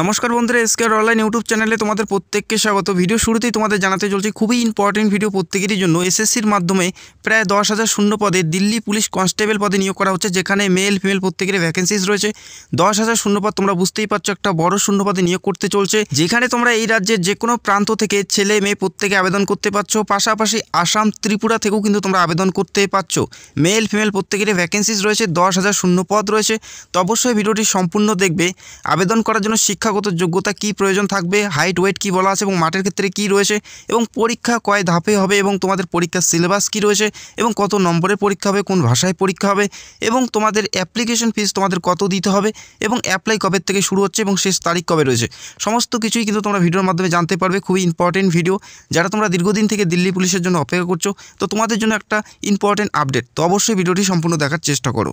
নমস্কার বন্ধুরা এসকেআর online YouTube চ্যানেলে তোমাদের প্রত্যেককে স্বাগত ভিডিও শুরুতেই তোমাদের জানাতে চলছি খুবই ইম্পর্টেন্ট ভিডিও প্রত্যেকেরই জন্য এসএসসির মাধ্যমে প্রায় দশ হাজার শূন্য পদে দিল্লি পুলিশ কনস্টেবল পদে নিয়োগ করা হচ্ছে যেখানে মেল ফিমেল প্রত্যেকের ভ্যাকেন্সিস রয়েছে দশ হাজার শূন্য পদ তোমরা বুঝতেই পারছো একটা বড় শূন্য পদে নিয়োগ করতে চলছে যেখানে তোমরা এই রাজ্যের যে কোনো প্রান্ত থেকে ছেলে মেয়ে প্রত্যেকে আবেদন করতে পারছো পাশাপাশি আসাম ত্রিপুরা থেকেও কিন্তু তোমরা আবেদন করতে পারছো মেল ফিমেল প্রত্যেকের ভ্যাকেন্সিস রয়েছে দশ হাজার শূন্য পদ রয়েছে তো অবশ্যই ভিডিওটি সম্পূর্ণ দেখবে আবেদন করার জন্য শিক্ষা শিক্ষাগত যোগ্যতা কি প্রয়োজন থাকবে হাইট ওয়েট কি বলা আছে এবং মাঠের ক্ষেত্রে কি রয়েছে এবং পরীক্ষা কয় ধাপে হবে এবং তোমাদের পরীক্ষার সিলেবাস কি রয়েছে এবং কত নম্বরের পরীক্ষা হবে কোন ভাষায় পরীক্ষা হবে এবং তোমাদের অ্যাপ্লিকেশন ফিস তোমাদের কত দিতে হবে এবং অ্যাপ্লাই কবে থেকে শুরু হচ্ছে এবং শেষ তারিখ কবে রয়েছে সমস্ত কিছুই কিন্তু তোমরা ভিডিওর মাধ্যমে জানতে পারবে খুবই ইম্পর্টেন্ট ভিডিও যারা তোমরা দীর্ঘদিন থেকে দিল্লি পুলিশের জন্য অপেক্ষা করছো তো তোমাদের জন্য একটা ইম্পর্টেন্ট আপডেট তো অবশ্যই ভিডিওটি সম্পূর্ণ দেখার চেষ্টা করো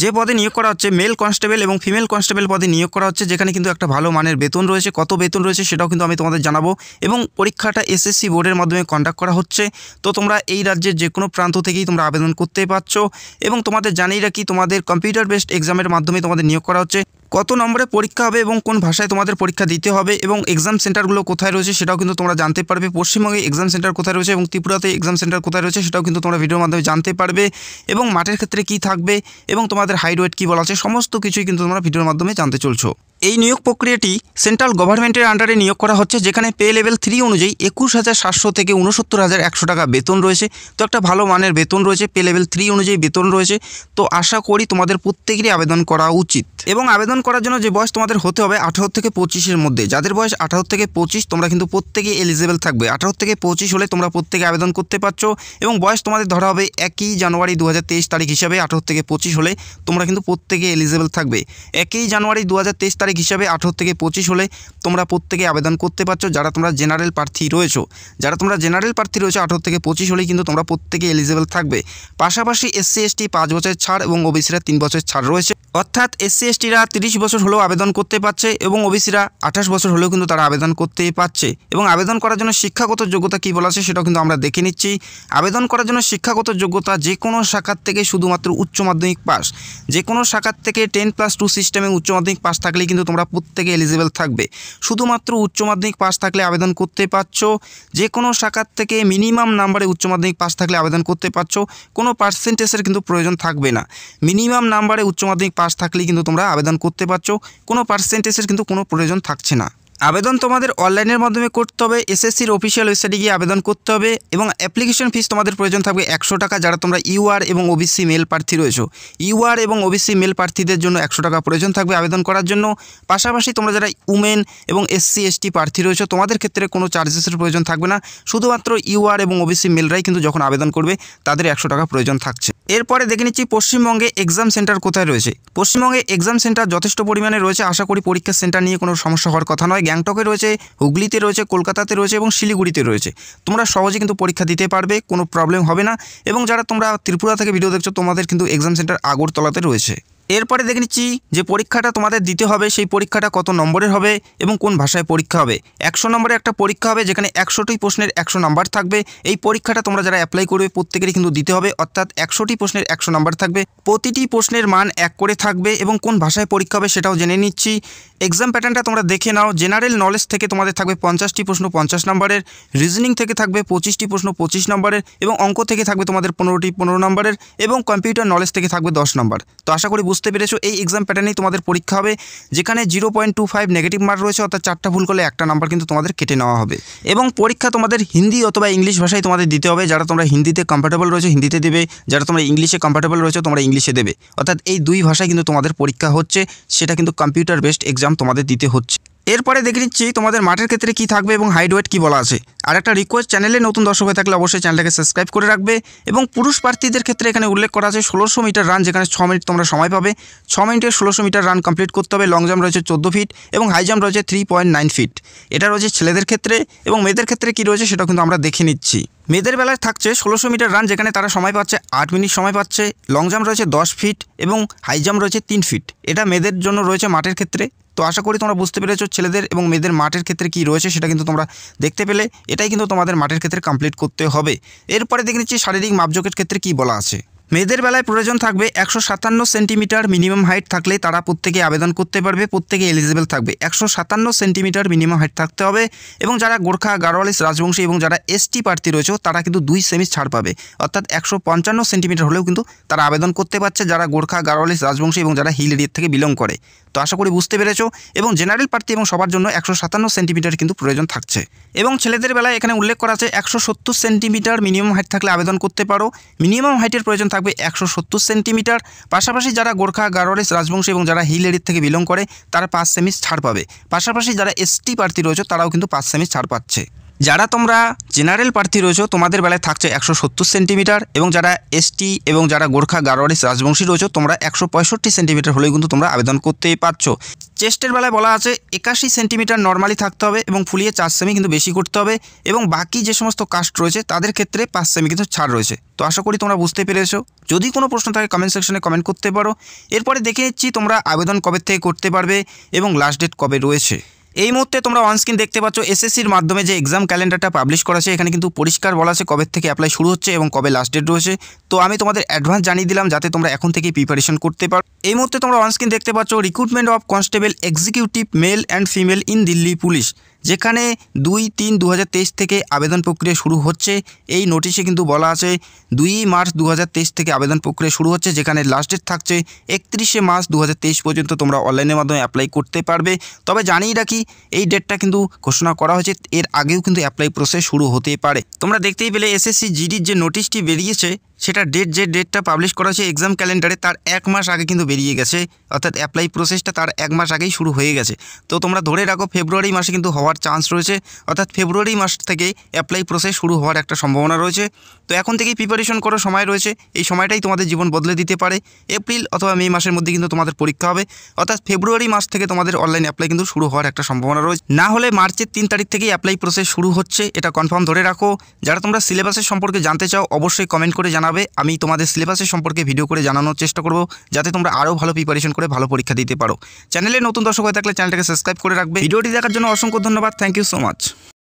যে পদে নিয়োগ করা হচ্ছে মেল কনস্টেবল এবং ফিমেল কনস্টেবল পদে নিয়োগ করা হচ্ছে যেখানে কিন্তু একটা ভালো মানের বেতন রয়েছে কত বেতন রয়েছে সেটাও কিন্তু আমি তোমাদের জানাবো এবং পরীক্ষাটা এসএসসি বোর্ডের মাধ্যমে কন্ডাক্ট করা হচ্ছে তো তোমরা এই রাজ্যের যে কোনো প্রান্ত থেকেই তোমরা আবেদন করতে পারছো এবং তোমাদের জানিয়ে রাখি তোমাদের কম্পিউটার বেসড এক্সামের মাধ্যমে তোমাদের নিয়োগ করা হচ্ছে কত নম্বরে পরীক্ষা হবে এবং কোন ভাষায় তোমাদের পরীক্ষা দিতে হবে এবং এক্সাম সেন্টারগুলো কোথায় রয়েছে সেটাও কিন্তু তোমরা জানতে পারবে পশ্চিমবঙ্গে এক্সাম সেন্টার কোথায় রয়েছে এবং ত্রিপুরাতে এক্সাম সেন্টার কোথায় রয়েছে সেটাও কিন্তু তোমরা ভিডিওর মাধ্যমে জানতে পারবে এবং মাঠের ক্ষেত্রে কি থাকবে এবং তোমাদের হাইট ওয়েট কী বলা আছে সমস্ত কিছুই কিন্তু তোমরা ভিডিওর মাধ্যমে জানতে চলছো এই নিয়োগ প্রক্রিয়াটি সেন্ট্রাল গভর্নমেন্টের আন্ডারে নিয়োগ করা হচ্ছে যেখানে পে লেভেল থ্রি অনুযায়ী একুশ হাজার সাতশো থেকে উনসত্তর হাজার একশো টাকা বেতন রয়েছে তো একটা ভালো মানের বেতন রয়েছে পে লেভেল থ্রি অনুযায়ী বেতন রয়েছে তো আশা করি তোমাদের প্রত্যেকেরই আবেদন করা উচিত এবং আবেদন করার জন্য যে বয়স তোমাদের হতে হবে আঠারো থেকে পঁচিশের মধ্যে যাদের বয়স আঠারো থেকে পঁচিশ তোমরা কিন্তু প্রত্যেকেই এলিজেবল থাকবে আঠারো থেকে পঁচিশ হলে তোমরা প্রত্যেকে আবেদন করতে পারছো এবং বয়স তোমাদের ধরা হবে একই জানুয়ারি দু তারিখ হিসাবে আঠারো থেকে পঁচিশ হলে তোমরা কিন্তু প্রত্যেকে এলিজেবল থাকবে একই জানুয়ারি দু তারিখ তারিখ হিসাবে আঠেরো থেকে পঁচিশ হলে তোমরা প্রত্যেকে আবেদন করতে পারছো যারা তোমরা জেনারেল প্রার্থী রয়েছো যারা তোমরা জেনারেল প্রার্থী রয়েছে আঠেরো থেকে পঁচিশ হলেই কিন্তু তোমরা প্রত্যেকে এলিজেবল থাকবে পাশাপাশি এসসি এসটি পাঁচ বছরের ছাড় এবং ওবিসিরা তিন বছরের ছাড় রয়েছে অর্থাৎ এসসি এসটিরা তিরিশ বছর হলেও আবেদন করতে পারছে এবং ওবিসিরা আঠাশ বছর হলেও কিন্তু তারা আবেদন করতে পারছে এবং আবেদন করার জন্য শিক্ষাগত যোগ্যতা কী বলা আছে সেটাও কিন্তু আমরা দেখে নিচ্ছি আবেদন করার জন্য শিক্ষাগত যোগ্যতা যে কোনো শাখার থেকে শুধুমাত্র উচ্চ মাধ্যমিক পাস যে কোনো শাখার থেকে টেন প্লাস টু সিস্টেমে উচ্চ মাধ্যমিক পাস থাকলে কিন্তু তোমরা প্রত্যেকে এলিজিবেল থাকবে শুধুমাত্র উচ্চ মাধ্যমিক পাস থাকলে আবেদন করতে পারছ যে কোনো শাখার থেকে মিনিমাম নাম্বারে উচ্চ মাধ্যমিক পাস থাকলে আবেদন করতে পারছো কোনো পার্সেন্টেজের কিন্তু প্রয়োজন থাকবে না মিনিমাম নাম্বারে উচ্চ মাধ্যমিক পাস থাকলেই কিন্তু তোমরা আবেদন করতে পারছো কোনো পার্সেন্টেজের কিন্তু কোনো প্রয়োজন থাকছে না আবেদন তোমাদের অনলাইনের মাধ্যমে করতে হবে এসএসসির অফিসিয়াল ওয়েবসাইটে গিয়ে আবেদন করতে হবে এবং অ্যাপ্লিকেশন ফিস তোমাদের প্রয়োজন থাকবে একশো টাকা যারা তোমরা ইউআর এবং ওবিসি মেল প্রার্থী রয়েছে ইউআর এবং ওবিসি মেল প্রার্থীদের জন্য একশো টাকা প্রয়োজন থাকবে আবেদন করার জন্য পাশাপাশি তোমরা যারা উমেন এবং এসসি এসটি প্রার্থী রয়েছে তোমাদের ক্ষেত্রে কোনো চার্জেসের প্রয়োজন থাকবে না শুধুমাত্র ইউআর এবং ওবিসি মেলরাই কিন্তু যখন আবেদন করবে তাদের একশো টাকা প্রয়োজন থাকছে এরপরে দেখে নিচ্ছি পশ্চিমবঙ্গে এক্সাম সেন্টার কোথায় রয়েছে পশ্চিমবঙ্গে এক্সাম সেন্টার যথেষ্ট পরিমাণে রয়েছে আশা করি পরীক্ষা সেন্টার নিয়ে কোনো সমস্যা হওয়ার কথা নয় গ্যাংটকে রয়েছে হুগলিতে রয়েছে কলকাতাতে রয়েছে এবং শিলিগুড়িতে রয়েছে তোমরা সহজে কিন্তু পরীক্ষা দিতে পারবে কোনো প্রবলেম হবে না এবং যারা তোমরা ত্রিপুরা থেকে ভিডিও দেখছো তোমাদের কিন্তু এক্সাম সেন্টার আগরতলাতে রয়েছে এরপরে দেখে নিচ্ছি যে পরীক্ষাটা তোমাদের দিতে হবে সেই পরীক্ষাটা কত নম্বরের হবে এবং কোন ভাষায় পরীক্ষা হবে একশো নম্বরের একটা পরীক্ষা হবে যেখানে একশোটি প্রশ্নের একশো নাম্বার থাকবে এই পরীক্ষাটা তোমরা যারা অ্যাপ্লাই করবে প্রত্যেকেরই কিন্তু দিতে হবে অর্থাৎ একশোটি প্রশ্নের একশো নাম্বার থাকবে প্রতিটি প্রশ্নের মান এক করে থাকবে এবং কোন ভাষায় পরীক্ষা হবে সেটাও জেনে নিচ্ছি এক্সাম প্যাটার্নটা তোমরা দেখে নাও জেনারেল নলেজ থেকে তোমাদের থাকবে পঞ্চাশটি প্রশ্ন পঞ্চাশ নম্বরের রিজনিং থেকে থাকবে পঁচিশটি প্রশ্ন পঁচিশ নম্বরের এবং অঙ্ক থেকে থাকবে তোমাদের পনেরোটি পনেরো নম্বরের এবং কম্পিউটার নলেজ থেকে থাকবে দশ নম্বর তো আশা করি বুঝতে বুঝতে পেরেছো এই এক্সাম প্যাটার্নেই তোমাদের পরীক্ষা হবে যেখানে zero point two five negative mark রয়েছে অর্থাৎ চারটা ভুল করলে একটা নাম্বার কিন্তু তোমাদের কেটে নেওয়া হবে এবং পরীক্ষা তোমাদের হিন্দি অথবা ইংলিশ ভাষায় তোমাদের দিতে হবে যারা তোমরা হিন্দিতে কমফর্টেবল রয়েছে হিন্দিতে দেবে যারা তোমরা ইংলিশে কমফর্টেবল রয়েছে তোমরা ইংলিশে দেবে অর্থাৎ এই দুই ভাষায় কিন্তু তোমাদের পরীক্ষা হচ্ছে সেটা কিন্তু কম্পিউটার বেসড এক্সাম তোমাদের দিতে হচ্ছে এরপরে দেখে নিচ্ছি তোমাদের মাঠের ক্ষেত্রে কি থাকবে এবং হাইডওয়েট কি কী বলা আছে আর একটা রিকোয়েস্ট চ্যানেলে নতুন দর্শক হয়ে থাকলে অবশ্যই চ্যানেলটাকে সাবস্ক্রাইব করে রাখবে এবং পুরুষ প্রার্থীদের ক্ষেত্রে এখানে উল্লেখ করা আছে ষোলোশো মিটার রান যেখানে ছ মিনিট তোমরা সময় পাবে ছ মিনিটে ষোলোশো মিটার রান কমপ্লিট করতে হবে লং জাম্প রয়েছে চোদ্দো ফিট এবং হাই জাম্প রয়েছে থ্রি পয়েন্ট নাইন ফিট এটা রয়েছে ছেলেদের ক্ষেত্রে এবং মেয়েদের ক্ষেত্রে কি রয়েছে সেটা কিন্তু আমরা দেখে নিচ্ছি মেয়েদের বেলায় থাকছে ষোলোশো মিটার রান যেখানে তারা সময় পাচ্ছে আট মিনিট সময় পাচ্ছে লং জাম্প রয়েছে দশ ফিট এবং হাই জাম্প রয়েছে তিন ফিট এটা মেয়েদের জন্য রয়েছে মাঠের ক্ষেত্রে তো আশা করি তোমরা বুঝতে পেরেছো ছেলেদের এবং মেয়েদের মাঠের ক্ষেত্রে কি রয়েছে সেটা কিন্তু তোমরা দেখতে পেলে এটাই কিন্তু তোমাদের মাঠের ক্ষেত্রে কমপ্লিট করতে হবে এরপরে দেখে নিচ্ছি শারীরিক মাপজোকের ক্ষেত্রে কি বলা আছে মেয়েদের বেলায় প্রয়োজন থাকবে একশো সাতান্ন সেন্টিমিটার মিনিমাম হাইট থাকলে তারা প্রত্যেকে আবেদন করতে পারবে প্রত্যেকে এলিজিবল থাকবে একশো সাতান্ন সেন্টিমিটার মিনিমাম হাইট থাকতে হবে এবং যারা গোর্খা গারোয়ালিস রাজবংশী এবং যারা এসটি প্রার্থী রয়েছে তারা কিন্তু দুই সেমি ছাড় পাবে অর্থাৎ একশো পঞ্চান্ন সেন্টিমিটার হলেও কিন্তু তারা আবেদন করতে পারছে যারা গোর্খা গারোয়ালিস রাজবংশী এবং যারা হিল এরিয়ার থেকে বিলং করে তো আশা করি বুঝতে পেরেছো এবং জেনারেল প্রার্থী এবং সবার জন্য একশো সাতান্ন সেন্টিমিটার কিন্তু প্রয়োজন থাকছে এবং ছেলেদের বেলায় এখানে উল্লেখ করা আছে একশো সত্তর সেন্টিমিটার মিনিমাম হাইট থাকলে আবেদন করতে পারো মিনিমাম হাইটের প্রয়োজন থাকবে থাকবে একশো সত্তর সেন্টিমিটার পাশাপাশি যারা গোর্খা গারোয়ারিস রাজবংশ এবং যারা হিল এরির থেকে বিলং করে তারা পাঁচ সেমি ছাড় পাবে পাশাপাশি যারা এসটি প্রার্থী রয়েছে তারাও কিন্তু পাঁচ সেমি ছাড় পাচ্ছে যারা তোমরা জেনারেল প্রার্থী রয়েছ তোমাদের বেলায় থাকছে একশো সত্তর সেন্টিমিটার এবং যারা এসটি এবং যারা গোর্খা গারোয়ারিস রাজবংশী রয়েছ তোমরা একশো পঁয়ষট্টি সেন্টিমিটার হলেই কিন্তু তোমরা আবেদন করতেই পারছো চেস্টের বেলায় বলা আছে একাশি সেন্টিমিটার নর্মালি থাকতে হবে এবং ফুলিয়ে চার সেমি কিন্তু বেশি করতে হবে এবং বাকি যে সমস্ত কাস্ট রয়েছে তাদের ক্ষেত্রে পাঁচ সেমি কিন্তু ছাড় রয়েছে তো আশা করি তোমরা বুঝতে পেরেছো যদি কোনো প্রশ্ন থাকে কমেন্ট সেকশনে কমেন্ট করতে পারো এরপরে দেখে নিচ্ছি তোমরা আবেদন কবে থেকে করতে পারবে এবং লাস্ট ডেট কবে রয়েছে এই মুহূর্তে তোমরা অনস্ক্রিন দেখতে পাচ্ছ এসএসসির মাধ্যমে যে এক্সাম ক্যালেন্ডারটা পাবলিশ করা আছে এখানে কিন্তু পরিষ্কার বলা আছে কবে থেকে অ্যাপ্লাই শুরু হচ্ছে এবং কবে লাস্ট ডেট রয়েছে তো আমি তোমাদের অ্যাডভান্স জানিয়ে দিলাম যাতে তোমরা এখন থেকে প্রিপারেশন করতে পারো এই মুহূর্তে তোমরা অনস্ক্রিন দেখতে পাচ্ছ recruitment of constable executive male and female in Delhi police যেখানে দুই তিন দু থেকে আবেদন প্রক্রিয়া শুরু হচ্ছে এই নোটিশে কিন্তু বলা আছে দুই মার্চ দু থেকে আবেদন প্রক্রিয়া শুরু হচ্ছে যেখানে লাস্ট ডেট থাকছে একত্রিশে মার্চ দু পর্যন্ত তোমরা অনলাইনের মাধ্যমে অ্যাপ্লাই করতে পারবে তবে জানিয়ে রাখি এই ডেটটা কিন্তু ঘোষণা করা হয়েছে এর আগেও কিন্তু অ্যাপ্লাই প্রসেস শুরু হতে পারে তোমরা দেখতেই পেলে এসএসসি জিডির যে নোটিশটি বেরিয়েছে সেটা ডেট যে ডেটটা পাবলিশ করা হয়েছে এক্সাম ক্যালেন্ডারে তার এক মাস আগে কিন্তু বেরিয়ে গেছে অর্থাৎ অ্যাপ্লাই প্রসেসটা তার এক মাস আগেই শুরু হয়ে গেছে তো তোমরা ধরে রাখো ফেব্রুয়ারি মাসে কিন্তু হওয়ার চান্স রয়েছে অর্থাৎ ফেব্রুয়ারি মাস থেকে অ্যাপ্লাই প্রসেস শুরু হওয়ার একটা সম্ভাবনা রয়েছে তো এখন থেকেই প্রিপারেশন করার সময় রয়েছে এই সময়টাই তোমাদের জীবন বদলে দিতে পারে এপ্রিল অথবা মে মাসের মধ্যে কিন্তু তোমাদের পরীক্ষা হবে অর্থাৎ ফেব্রুয়ারি মাস থেকে তোমাদের অনলাইন অ্যাপ্লাই কিন্তু শুরু হওয়ার একটা সম্ভাবনা রয়েছে না হলে মার্চের তিন তারিখ থেকেই অ্যাপ্লাই প্রসেস শুরু হচ্ছে এটা কনফার্ম ধরে রাখো যারা তোমরা সিলেবাসের সম্পর্কে জানতে চাও অবশ্যই কমেন্ট করে জানাবো জানাবে আমি তোমাদের সিলেবাসের সম্পর্কে ভিডিও করে জানানোর চেষ্টা করব যাতে তোমরা আরও ভালো প্রিপারেশন করে ভালো পরীক্ষা দিতে পারো চ্যানেলে নতুন দর্শক হয়ে থাকলে চ্যানেলটাকে সাবস্ক্রাইব করে রাখবে ভিডিওটি দেখার জন্য অসংখ্য ধন্যবাদ থ্যাংক ইউ সো মাচ